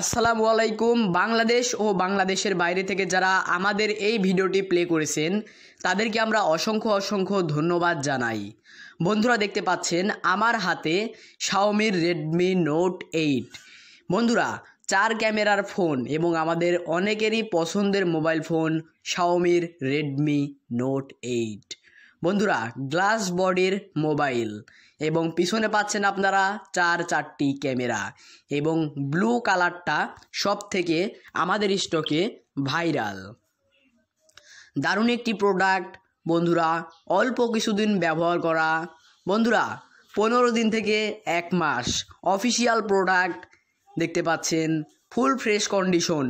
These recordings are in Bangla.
আসসালামু আলাইকুম বাংলাদেশ ও বাংলাদেশের বাইরে থেকে যারা আমাদের এই ভিডিওটি প্লে করেছেন তাদেরকে আমরা অসংখ্য অসংখ্য ধন্যবাদ জানাই বন্ধুরা দেখতে পাচ্ছেন আমার হাতে শাওমির রেডমি নোট এইট বন্ধুরা চার ক্যামেরার ফোন এবং আমাদের অনেকেরই পছন্দের মোবাইল ফোন শাওমির রেডমি নোট এইট বন্ধুরা গ্লাস বডির মোবাইল এবং পিছনে পাচ্ছেন আপনারা চার চারটি ক্যামেরা এবং ব্লু কালারটা সব থেকে আমাদের স্টকে ভাইরাল দারুণ একটি প্রোডাক্ট বন্ধুরা অল্প কিছুদিন ব্যবহার করা বন্ধুরা পনেরো দিন থেকে এক মাস অফিসিয়াল প্রোডাক্ট দেখতে পাচ্ছেন ফুল ফ্রেশ কন্ডিশন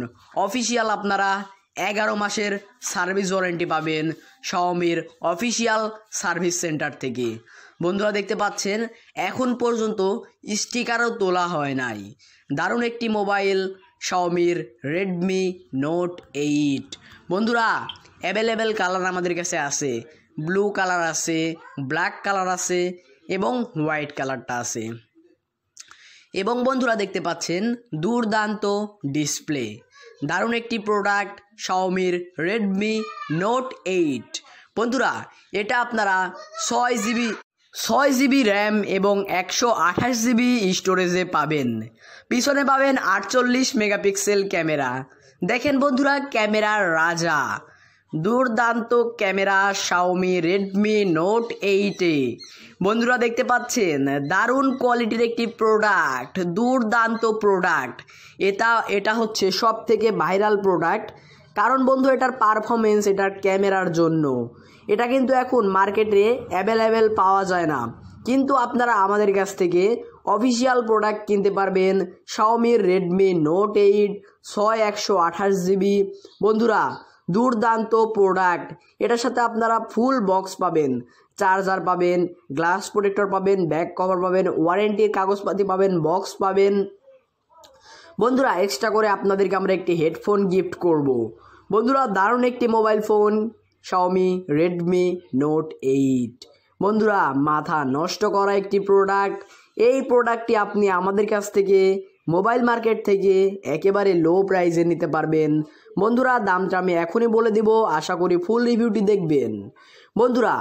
অফিসিয়াল আপনারা এগারো মাসের সার্ভিস ওয়ারেন্টি পাবেন শাওমির অফিসিয়াল সার্ভিস সেন্টার থেকে বন্ধুরা দেখতে পাচ্ছেন এখন পর্যন্ত স্টিকারও তোলা হয় নাই দারুণ একটি মোবাইল শাওমির রেডমি নোট এইট বন্ধুরা অ্যাভেলেবেল কালার আমাদের কাছে আছে ব্লু কালার আছে ব্ল্যাক কালার আছে এবং হোয়াইট কালারটা আছে এবং বন্ধুরা দেখতে পাচ্ছেন দুর্দান্ত ডিসপ্লে দারুণ একটি প্রোডাক্ট শাওমির রেডমি নোট এইট বন্ধুরা এটা আপনারা ছয় জিবি ছয় জিবি র্যাম এবং একশো আঠাশ জিবি স্টোরেজে পাবেন পিছনে পাবেন আটচল্লিশ মেগাপিক্সেল ক্যামেরা দেখেন বন্ধুরা ক্যামেরার রাজা দুর্দান্ত ক্যামেরা শাওমি রেডমি নোট এইটে বন্ধুরা দেখতে পাচ্ছেন দারুণ কোয়ালিটির একটি প্রোডাক্ট দুর্দান্ত প্রোডাক্ট এটা এটা হচ্ছে সব থেকে ভাইরাল প্রোডাক্ট কারণ বন্ধু এটার পারফরমেন্স এটার ক্যামেরার জন্য এটা কিন্তু এখন মার্কেটে অ্যাভেলেবেল পাওয়া যায় না কিন্তু আপনারা আমাদের কাছ থেকে অফিসিয়াল প্রোডাক্ট কিনতে পারবেন শাওমির রেডমি নোট এইট ছয় একশো আঠাশ জিবি বন্ধুরা দুর্দান্ত প্রোডাক্ট এটার সাথে আপনারা ফুল বক্স পাবেন চার্জার পাবেন গ্লাস প্রোটেক্টর পাবেন ব্যাক কভার পাবেন ওয়ারেন্টির কাগজপাতি পাবেন বক্স পাবেন বন্ধুরা এক্সট্রা করে আপনাদেরকে আমরা একটি হেডফোন গিফট করব। বন্ধুরা দারুণ একটি mobile phone Xiaomi Redmi note eight বন্ধুরা মাথা নষ্ট করা একটি প্রোডাক্ট এই প্রোডাক্টটি আপনি আমাদের কাছ থেকে মোবাইল মার্কেট থেকে একেবারে লো প্রাইসে নিতে পারবেন বন্ধুরা দামটা আমি এখনই বলে দেব আশা করি ফুল রিভিউটি দেখবেন বন্ধুরা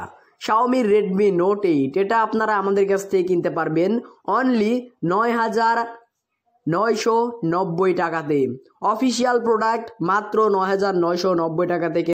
শাওমি রেডমি নোট এইট এটা আপনারা আমাদের কাছ থেকে কিনতে পারবেন অনলি নয় হাজার নয়শো নব্বই টাকাতে অফিসিয়াল প্রোডাক্ট মাত্র নয় হাজার নয়শো নব্বই টাকা থেকে